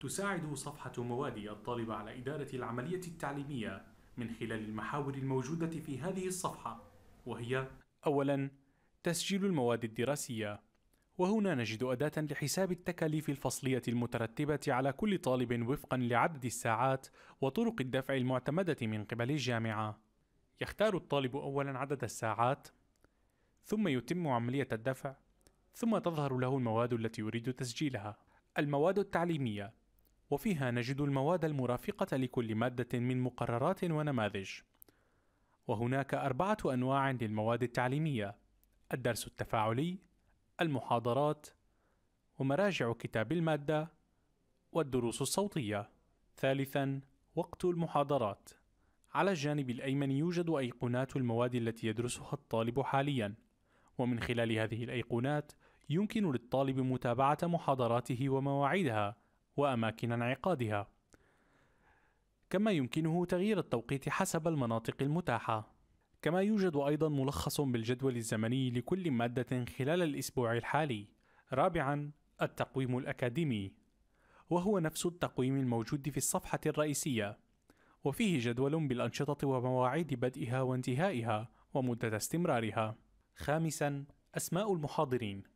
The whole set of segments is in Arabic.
تساعد صفحة موادي الطالب على إدارة العملية التعليمية من خلال المحاور الموجودة في هذه الصفحة وهي أولاً تسجيل المواد الدراسية وهنا نجد أداة لحساب التكاليف الفصلية المترتبة على كل طالب وفقاً لعدد الساعات وطرق الدفع المعتمدة من قبل الجامعة يختار الطالب أولاً عدد الساعات ثم يتم عملية الدفع ثم تظهر له المواد التي يريد تسجيلها المواد التعليمية وفيها نجد المواد المرافقة لكل مادة من مقررات ونماذج. وهناك أربعة أنواع للمواد التعليمية: الدرس التفاعلي، المحاضرات، ومراجع كتاب المادة، والدروس الصوتية. ثالثاً، وقت المحاضرات. على الجانب الأيمن يوجد أيقونات المواد التي يدرسها الطالب حالياً، ومن خلال هذه الأيقونات يمكن للطالب متابعة محاضراته ومواعيدها وأماكن انعقادها كما يمكنه تغيير التوقيت حسب المناطق المتاحة كما يوجد أيضا ملخص بالجدول الزمني لكل مادة خلال الأسبوع الحالي رابعا التقويم الأكاديمي وهو نفس التقويم الموجود في الصفحة الرئيسية وفيه جدول بالأنشطة ومواعيد بدئها وانتهائها ومدة استمرارها خامسا أسماء المحاضرين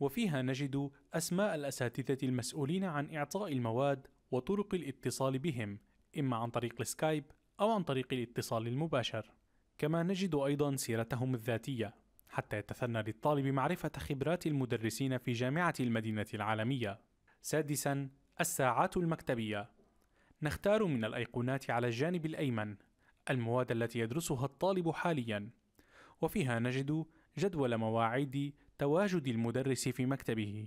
وفيها نجد أسماء الأساتذة المسؤولين عن إعطاء المواد وطرق الاتصال بهم إما عن طريق السكايب أو عن طريق الاتصال المباشر كما نجد أيضا سيرتهم الذاتية حتى يتثنى للطالب معرفة خبرات المدرسين في جامعة المدينة العالمية سادسا الساعات المكتبية نختار من الأيقونات على الجانب الأيمن المواد التي يدرسها الطالب حاليا وفيها نجد جدول مواعيد تواجد المدرس في مكتبه